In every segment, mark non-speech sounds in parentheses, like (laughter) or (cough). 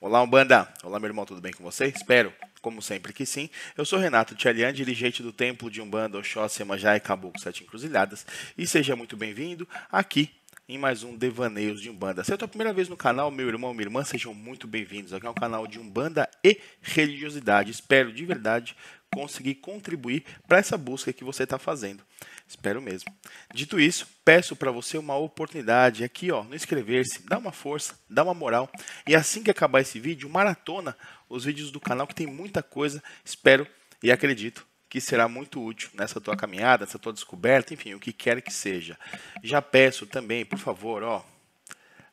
Olá, Umbanda! Olá, meu irmão, tudo bem com você? Espero, como sempre, que sim. Eu sou Renato Tchalian, dirigente do Templo de Umbanda, Oxóssi, Emanjá e Caboclo Sete Encruzilhadas, e seja muito bem-vindo aqui em mais um Devaneios de Umbanda. Se é a tua primeira vez no canal, meu irmão, minha irmã, sejam muito bem-vindos. Aqui é um canal de Umbanda e religiosidade. Espero, de verdade, conseguir contribuir para essa busca que você está fazendo. Espero mesmo. Dito isso, peço para você uma oportunidade aqui, ó, no inscrever-se, dá uma força, dá uma moral. E assim que acabar esse vídeo, maratona os vídeos do canal que tem muita coisa. Espero e acredito que será muito útil nessa tua caminhada, nessa tua descoberta, enfim, o que quer que seja. Já peço também, por favor, ó,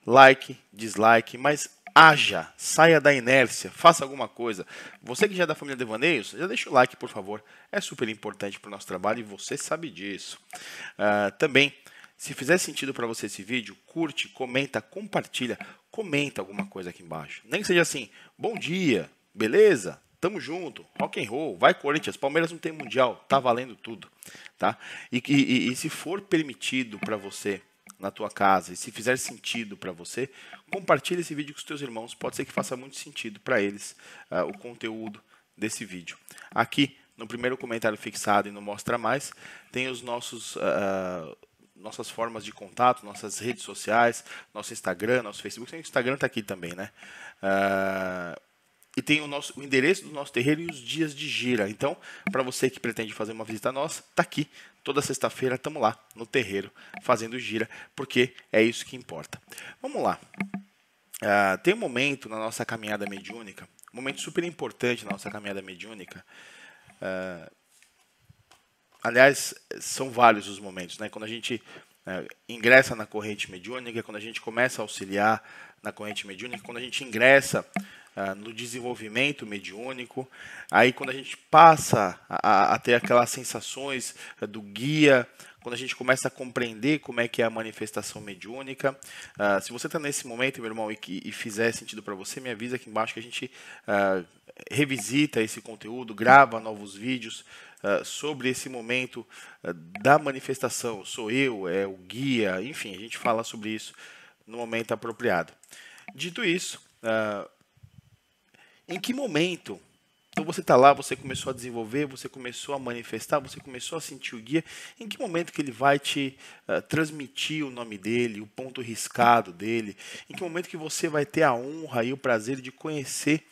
like, dislike, mas Haja, saia da inércia, faça alguma coisa. Você que já é da família Devaneios, já deixa o like, por favor. É super importante para o nosso trabalho e você sabe disso. Uh, também, se fizer sentido para você esse vídeo, curte, comenta, compartilha. Comenta alguma coisa aqui embaixo. Nem que seja assim, bom dia, beleza? Tamo junto, rock and roll, vai Corinthians, Palmeiras não tem mundial, tá valendo tudo, tá? E, e, e se for permitido para você na tua casa e se fizer sentido para você, compartilhe esse vídeo com os teus irmãos. Pode ser que faça muito sentido para eles uh, o conteúdo desse vídeo. Aqui no primeiro comentário fixado e no Mostra Mais, tem os nossos. Uh, nossas formas de contato, nossas redes sociais, nosso Instagram, nosso Facebook. O Instagram está aqui também, né? e tem o nosso o endereço do nosso terreiro e os dias de gira. Então, para você que pretende fazer uma visita nossa, tá aqui. Toda sexta-feira estamos lá no terreiro fazendo gira, porque é isso que importa. Vamos lá. Uh, tem um momento na nossa caminhada mediúnica, um momento super importante na nossa caminhada mediúnica. Uh, aliás, são vários os momentos, né? Quando a gente né, ingressa na corrente mediúnica, quando a gente começa a auxiliar na corrente mediúnica, quando a gente ingressa uh, no desenvolvimento mediúnico, aí quando a gente passa a, a ter aquelas sensações uh, do guia, quando a gente começa a compreender como é que é a manifestação mediúnica. Uh, se você está nesse momento, meu irmão, e, e fizer sentido para você, me avisa aqui embaixo que a gente revisita esse conteúdo, grava novos vídeos, ah, sobre esse momento ah, da manifestação. Sou eu, é o guia, enfim, a gente fala sobre isso no momento apropriado. Dito isso, ah, em que momento? Então você está lá, você começou a desenvolver, você começou a manifestar, você começou a sentir o guia. Em que momento que ele vai te uh, transmitir o nome dele, o ponto riscado dele? Em que momento que você vai ter a honra e o prazer de conhecer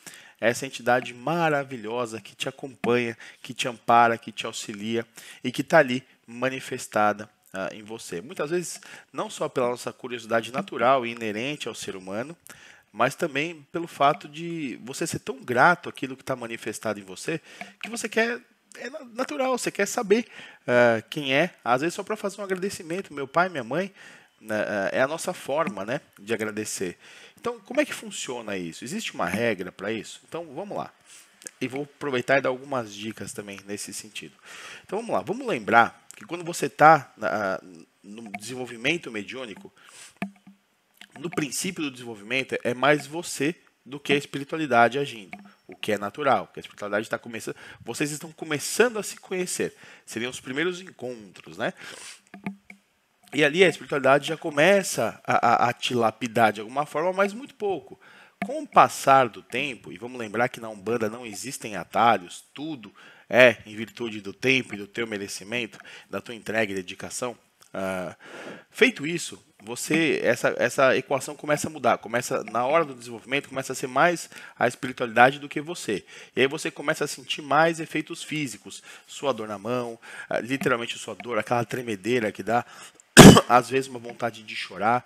essa entidade maravilhosa que te acompanha, que te ampara, que te auxilia e que está ali manifestada uh, em você. Muitas vezes, não só pela nossa curiosidade natural e inerente ao ser humano, mas também pelo fato de você ser tão grato àquilo que está manifestado em você, que você quer é natural, você quer saber uh, quem é, às vezes só para fazer um agradecimento. Meu pai, minha mãe né, é, é a nossa forma né, de agradecer. Então, como é que funciona isso? Existe uma regra para isso? Então, vamos lá. E vou aproveitar e dar algumas dicas também nesse sentido. Então, vamos lá. Vamos lembrar que quando você está no desenvolvimento mediúnico, no princípio do desenvolvimento, é mais você do que a espiritualidade agindo o que é natural, que a espiritualidade está começando. Vocês estão começando a se conhecer. Seriam os primeiros encontros, né? E ali a espiritualidade já começa a, a, a te lapidar de alguma forma, mas muito pouco. Com o passar do tempo, e vamos lembrar que na Umbanda não existem atalhos, tudo é em virtude do tempo e do teu merecimento, da tua entrega e dedicação. Uh, feito isso, você essa, essa equação começa a mudar, começa na hora do desenvolvimento começa a ser mais a espiritualidade do que você. E aí você começa a sentir mais efeitos físicos, sua dor na mão, ah, literalmente sua dor, aquela tremedeira que dá (coughs) às vezes uma vontade de chorar.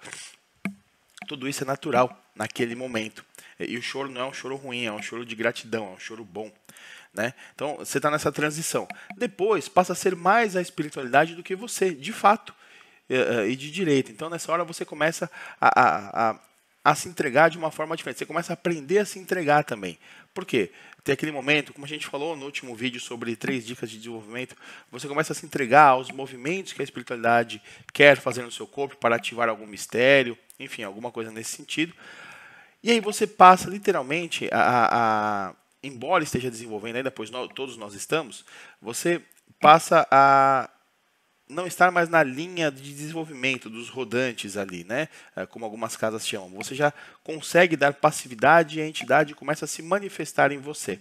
Tudo isso é natural naquele momento. E o choro não é um choro ruim, é um choro de gratidão, é um choro bom. Né? Então você está nessa transição. Depois passa a ser mais a espiritualidade do que você, de fato e de direito. Então nessa hora você começa a, a, a a se entregar de uma forma diferente. Você começa a aprender a se entregar também. Por quê? Tem aquele momento, como a gente falou no último vídeo sobre três dicas de desenvolvimento, você começa a se entregar aos movimentos que a espiritualidade quer fazer no seu corpo para ativar algum mistério, enfim, alguma coisa nesse sentido. E aí você passa literalmente a, a embora esteja desenvolvendo ainda, pois nós, todos nós estamos, você passa a não estar mais na linha de desenvolvimento dos rodantes ali, né? É, como algumas casas chamam. Você já consegue dar passividade e a entidade começa a se manifestar em você.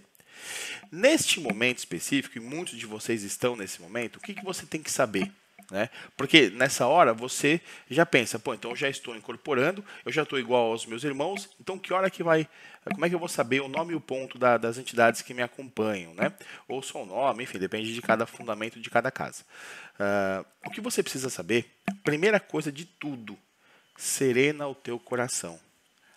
Neste momento específico, e muitos de vocês estão nesse momento, o que, que você tem que saber? Né? Porque nessa hora você já pensa, pô, então eu já estou incorporando, eu já estou igual aos meus irmãos, então que hora que vai, como é que eu vou saber o nome e o ponto da, das entidades que me acompanham, né? Ou só o nome, enfim, depende de cada fundamento de cada casa. Uh, o que você precisa saber, primeira coisa de tudo, serena o teu coração,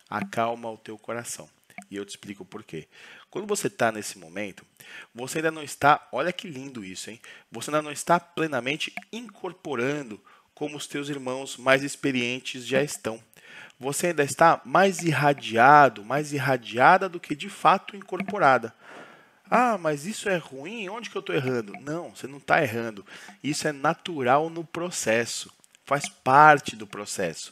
acalma o teu coração e eu te explico por quê. Quando você está nesse momento, você ainda não está, olha que lindo isso, hein? Você ainda não está plenamente incorporando como os teus irmãos mais experientes já estão. Você ainda está mais irradiado, mais irradiada do que de fato incorporada. Ah, mas isso é ruim? Onde que eu estou errando? Não, você não está errando. Isso é natural no processo, faz parte do processo.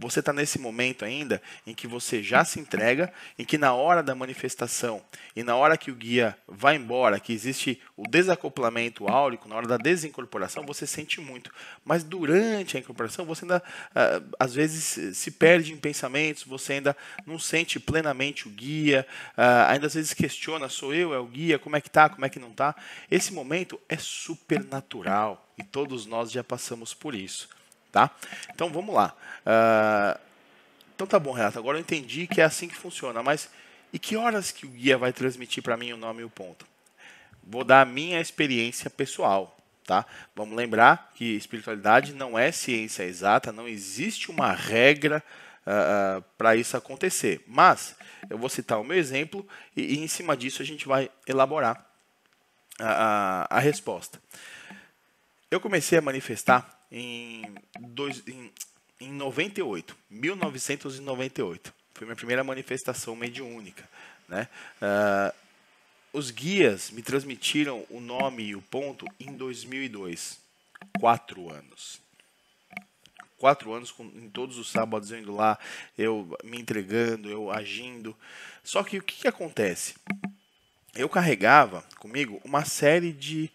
Você está nesse momento ainda em que você já se entrega, em que na hora da manifestação e na hora que o guia vai embora, que existe o desacoplamento áurico, na hora da desincorporação, você sente muito. Mas durante a incorporação, você ainda ah, às vezes se perde em pensamentos, você ainda não sente plenamente o guia, ah, ainda às vezes questiona: sou eu, é o guia, como é que tá, como é que não tá? Esse momento é supernatural e todos nós já passamos por isso tá? Então vamos lá. Uh, então tá bom, Renato, agora eu entendi que é assim que funciona, mas e que horas que o guia vai transmitir para mim o nome e o ponto? Vou dar a minha experiência pessoal, tá? Vamos lembrar que espiritualidade não é ciência exata, não existe uma regra uh, ah, ah, para isso acontecer. Mas eu vou citar o meu exemplo e, e em cima disso a gente vai elaborar a, a, a resposta. Eu comecei a manifestar em, dois, em, em 98, 1998. Foi minha primeira manifestação mediúnica. Né? Uh, os guias me transmitiram o nome e o ponto em 2002. Quatro anos. Quatro anos, com, em todos os sábados eu indo lá, eu me entregando, eu agindo. Só que o que, que acontece? Eu carregava comigo uma série de.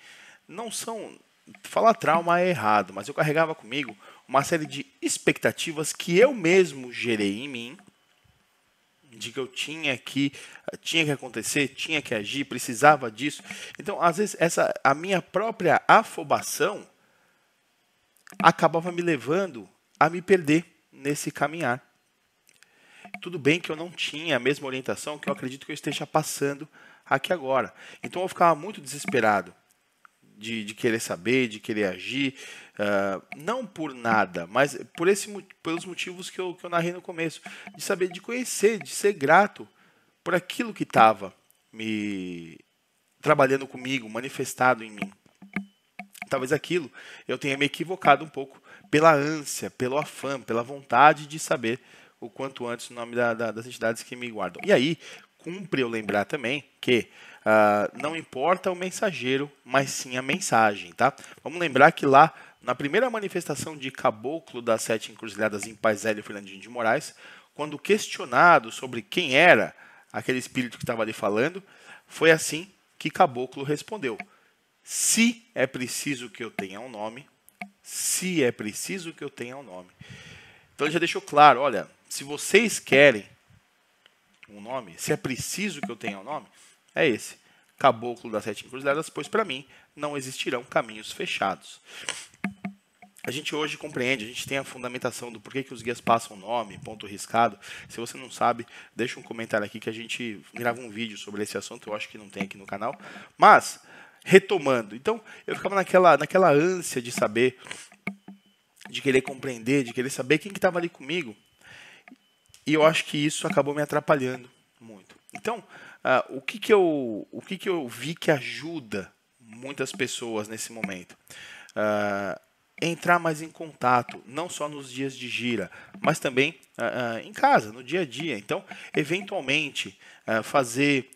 Não são falar trauma é errado, mas eu carregava comigo uma série de expectativas que eu mesmo gerei em mim, de que eu tinha que tinha que acontecer, tinha que agir, precisava disso. Então, às vezes essa a minha própria afobação acabava me levando a me perder nesse caminhar. Tudo bem que eu não tinha a mesma orientação que eu acredito que eu esteja passando aqui agora. Então eu ficava muito desesperado de, de querer saber, de querer agir, uh, não por nada, mas por esse, pelos motivos que eu, que eu narrei no começo, de saber, de conhecer, de ser grato por aquilo que estava me trabalhando comigo, manifestado em mim. Talvez aquilo eu tenha me equivocado um pouco pela ânsia, pelo afã, pela vontade de saber o quanto antes o nome da, da, das entidades que me guardam. E aí, cumpre eu lembrar também que uh, não importa o mensageiro, mas sim a mensagem, tá? Vamos lembrar que lá na primeira manifestação de caboclo das sete encruzilhadas em Paisélio Fernandinho de Moraes, quando questionado sobre quem era aquele espírito que estava ali falando, foi assim que caboclo respondeu: Se é preciso que eu tenha um nome, se é preciso que eu tenha um nome. Então ele já deixou claro, olha, se vocês querem um nome, se é preciso que eu tenha um nome, é esse. Caboclo das Sete Encruzilhadas, pois para mim não existirão caminhos fechados. A gente hoje compreende, a gente tem a fundamentação do porquê que os guias passam nome, ponto riscado. Se você não sabe, deixa um comentário aqui que a gente grava um vídeo sobre esse assunto, eu acho que não tem aqui no canal. Mas, retomando, então eu ficava naquela, naquela ânsia de saber, de querer compreender, de querer saber quem que estava ali comigo. E eu acho que isso acabou me atrapalhando muito. Então, uh, o, que, que, eu, o que, que eu vi que ajuda muitas pessoas nesse momento? Uh, entrar mais em contato, não só nos dias de gira, mas também uh, em casa, no dia a dia. Então, eventualmente, fazer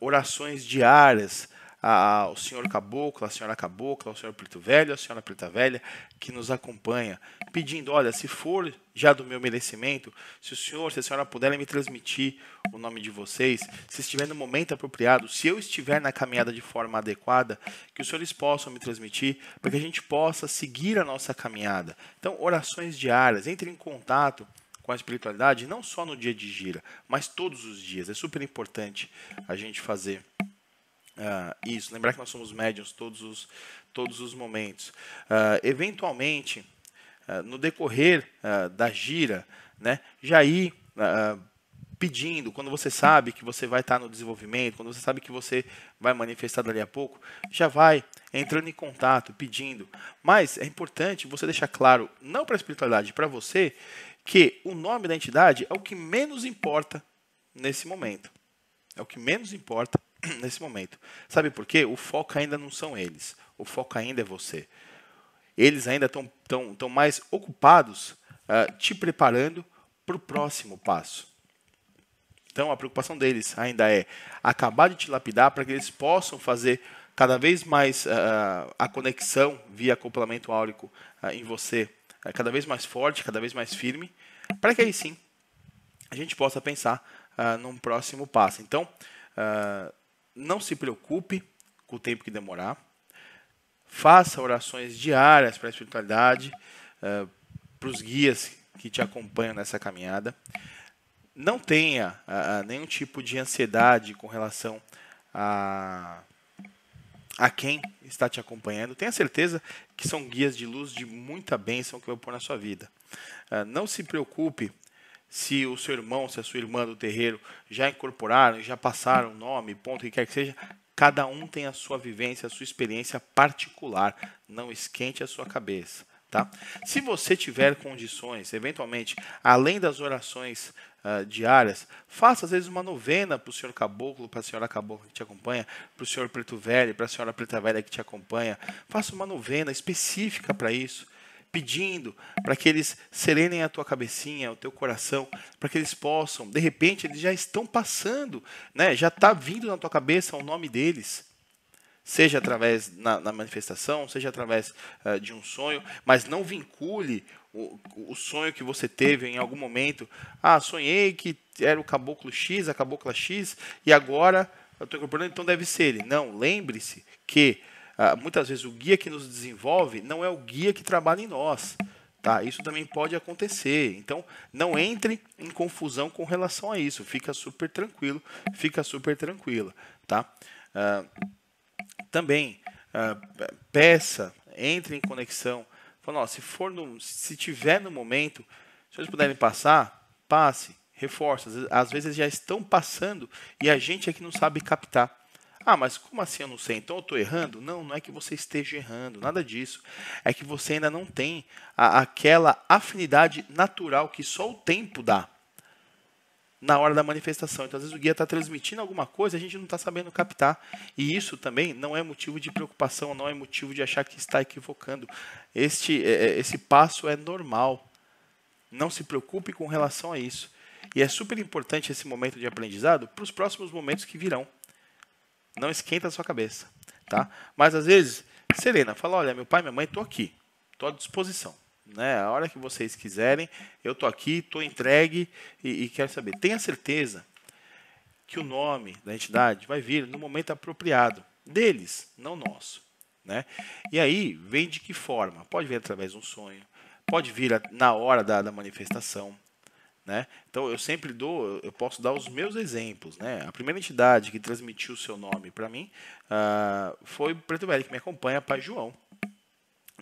orações diárias a, ah, ah, o senhor caboclo, a senhora cabocla, o senhor preto velho, a senhora preta velha que nos acompanha, pedindo: olha, se for já do meu merecimento, se o senhor, se a senhora puderem me transmitir o nome de vocês, se estiver no momento apropriado, se eu estiver na caminhada de forma adequada, que os senhores possam me transmitir para que a gente possa seguir a nossa caminhada. Então, orações diárias, entre em contato com a espiritualidade, não só no dia de gira, mas todos os dias. É super importante a gente fazer Uh, isso, lembrar que nós somos médiums todos os, todos os momentos. Uh, eventualmente, uh, no decorrer da gira, né, já ir pedindo, quando você sabe que você vai estar no desenvolvimento, quando você sabe que você vai manifestar dali a pouco, já vai entrando em contato, pedindo. Mas é importante você deixar claro, não para a espiritualidade, para você, que o nome da entidade é o que menos importa nesse momento. É o que menos importa (clears throat) nesse momento. Sabe por quê? O foco ainda não são eles. O foco ainda é você. Eles ainda estão tão, tão mais ocupados uh, te preparando para o próximo passo. Então, a preocupação deles ainda é acabar de te lapidar para que eles possam fazer cada vez mais uh, a conexão via acoplamento áurico uh, em você uh, cada vez mais forte, cada vez mais firme, para que aí sim a gente possa pensar num próximo passo. Então, não se preocupe com o tempo que demorar. Faça orações diárias para a espiritualidade, eh, para os guias que te acompanham nessa caminhada. Não tenha eh, eh, nenhum tipo de ansiedade com relação a, a quem está te acompanhando. Tenha certeza que são guias de luz de muita bênção que vão pôr na sua vida. não se preocupe se o seu irmão, se a sua irmã do terreiro já incorporaram, já passaram nome, ponto, que quer que seja, cada um tem a sua vivência, a sua experiência particular. Não esquente a sua cabeça. Tá? Se você tiver condições, eventualmente, além das orações uh, diárias, faça às vezes uma novena para o senhor caboclo, para a senhora caboclo que te acompanha, para o senhor preto velho, para a senhora preta velha que te acompanha. Faça uma novena específica para isso pedindo para que eles serenem a tua cabecinha, o teu coração, para que eles possam, de repente, eles já estão passando, né? já está vindo na tua cabeça o nome deles. Seja através na, na manifestação, seja através uh, de um sonho, mas não vincule o, o, sonho que você teve em algum momento. Ah, sonhei que era o caboclo X, a cabocla X, e agora eu estou incorporando, então deve ser ele. Não, lembre-se que ah, muitas vezes o guia que nos desenvolve não é o guia que trabalha em nós. Tá, isso também pode acontecer. Então, não entre em confusão com relação a isso. Fica super tranquilo, fica super tranquila. Tá? Ah, também, ah, peça, entre em conexão. Fala, ó, se, for no, se tiver no momento, se eles puderem passar, passe, reforça. Às vezes já estão passando e a gente é que não sabe captar. Ah, mas como assim eu não sei? Então eu estou errando? Não, não é que você esteja errando, nada disso. É que você ainda não tem a, aquela afinidade natural que só o tempo dá na hora da manifestação. Então, às vezes o guia está transmitindo alguma coisa e a gente não está sabendo captar. E isso também não é motivo de preocupação, não é motivo de achar que está equivocando. Este, é, é, esse passo é normal. Não se preocupe com relação a isso. E é super importante esse momento de aprendizado para os próximos momentos que virão. Não esquenta a sua cabeça, tá? Mas às vezes, Serena, fala, olha, meu pai, minha mãe, tô aqui, tô à disposição, né? A hora que vocês quiserem, eu tô aqui, tô entregue e, e quero saber. Tenha certeza que o nome da entidade vai vir no momento apropriado deles, não nosso, né? E aí vem de que forma? Pode vir através de um sonho, pode vir na hora da, da manifestação, né? Então eu sempre dou, eu posso dar os meus exemplos. Né? A primeira entidade que transmitiu o seu nome para mim uh, foi o Preto Velho, que me acompanha, Pai João.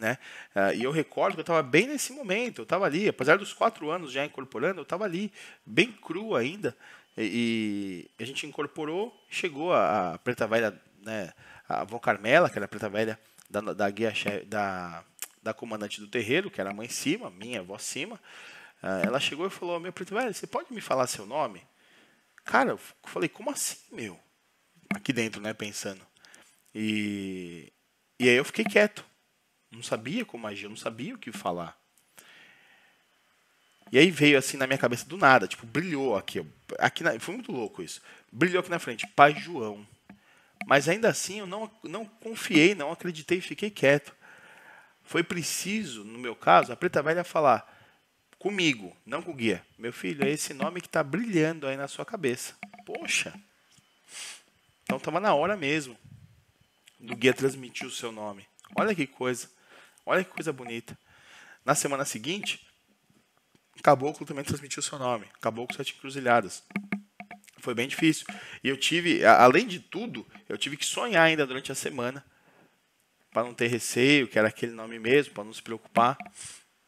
Né? Uh, e eu recordo que eu estava bem nesse momento, eu estava ali, apesar dos quatro anos já incorporando, eu estava ali, bem cru ainda. E, e, a gente incorporou, chegou a, a Preta Velha, né, a avó Carmela, que era a Preta Velha da, da guia da, da comandante do terreiro, que era a mãe cima, minha avó cima. Ah, ela chegou e falou, meu preto velho, você pode me falar seu nome? Cara, eu falei, como assim, meu? Aqui dentro, né, pensando. E, e aí eu fiquei quieto. Não sabia como agir, não sabia o que falar. E aí veio assim na minha cabeça do nada, tipo, brilhou aqui. aqui na, foi muito louco isso. Brilhou aqui na frente, Pai João. Mas ainda assim eu não, não confiei, não acreditei, fiquei quieto. Foi preciso, no meu caso, a preta velha falar: comigo, não com o guia. Meu filho, é esse nome que está brilhando aí na sua cabeça. Poxa! Então estava na hora mesmo do guia transmitir o seu nome. Olha que coisa. Olha que coisa bonita. Na semana seguinte, Caboclo também transmitiu o seu nome. Caboclo Sete Encruzilhadas. Foi bem difícil. E eu tive, além de tudo, eu tive que sonhar ainda durante a semana. Para não ter receio, que era aquele nome mesmo, para não se preocupar.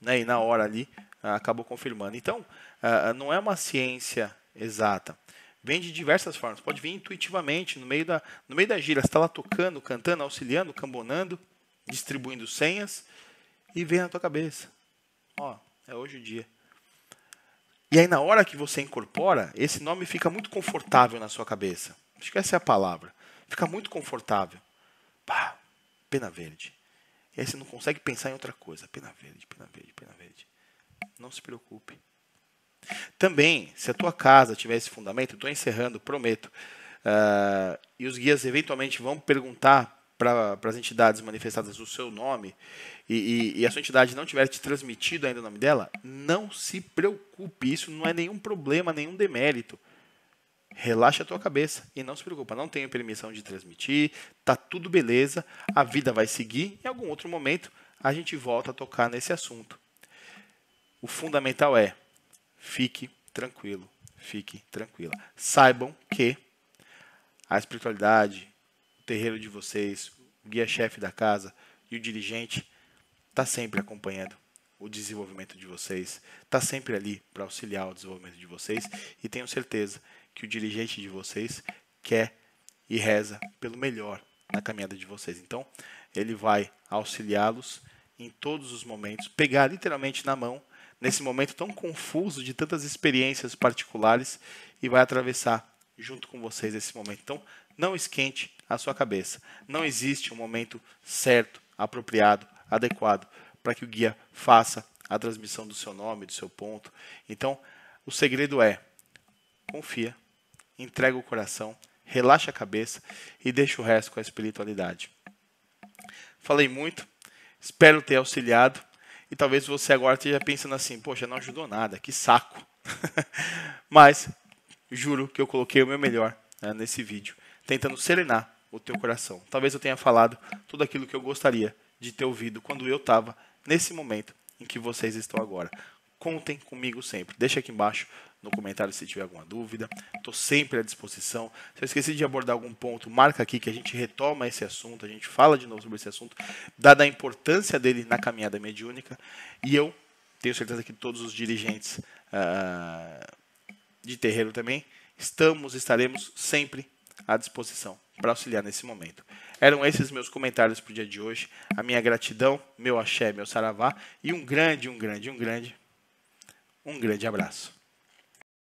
Né? E na hora ali, ah, acabou confirmando. Então, ah, ah, não é uma ciência exata. Vem de diversas formas. Pode vir intuitivamente, no meio da, no meio da gira. Você está lá tocando, cantando, auxiliando, cambonando, distribuindo senhas e vem na tua cabeça. Ó, é hoje o dia. E aí, na hora que você incorpora, esse nome fica muito confortável na sua cabeça. Acho que essa é a palavra. Fica muito confortável. Pá, pena verde. E aí você não consegue pensar em outra coisa. Pena verde, pena verde, pena verde. Não se preocupe. Também, se a tua casa tiver esse fundamento, estou encerrando, prometo, uh, e os guias eventualmente vão perguntar para as entidades manifestadas o seu nome e, e, e, a sua entidade não tiver te transmitido ainda o nome dela, não se preocupe, isso não é nenhum problema, nenhum demérito. Relaxa a tua cabeça e não se preocupa, não tenho permissão de transmitir, tá tudo beleza, a vida vai seguir, em algum outro momento a gente volta a tocar nesse assunto. O fundamental é: fique tranquilo, fique tranquila. Saibam que a espiritualidade, o terreiro de vocês, o guia-chefe da casa e o dirigente está sempre acompanhando o desenvolvimento de vocês, está sempre ali para auxiliar o desenvolvimento de vocês e tenho certeza que o dirigente de vocês quer e reza pelo melhor na caminhada de vocês. Então, ele vai auxiliá-los em todos os momentos, pegar literalmente na mão nesse momento tão confuso de tantas experiências particulares e vai atravessar junto com vocês esse momento. Então, não esquente a sua cabeça. Não existe um momento certo, apropriado, adequado para que o guia faça a transmissão do seu nome, do seu ponto. Então, o segredo é: confia, entrega o coração, relaxa a cabeça e deixa o resto com a espiritualidade. Falei muito, espero ter auxiliado. E talvez você agora esteja pensando assim: poxa, não ajudou nada, que saco. (laughs) Mas juro que eu coloquei o meu melhor né, nesse vídeo, tentando serenar o teu coração. Talvez eu tenha falado tudo aquilo que eu gostaria de ter ouvido quando eu estava nesse momento em que vocês estão agora. Contem comigo sempre. Deixa aqui embaixo no comentário se tiver alguma dúvida. Estou sempre à disposição. Se eu esqueci de abordar algum ponto, marca aqui que a gente retoma esse assunto, a gente fala de novo sobre esse assunto, dada a importância dele na caminhada mediúnica. E eu tenho certeza que todos os dirigentes uh, de terreiro também estamos, estaremos sempre à disposição para auxiliar nesse momento. Eram esses meus comentários para o dia de hoje. A minha gratidão, meu axé, meu saravá e um grande, um grande, um grande um grande abraço.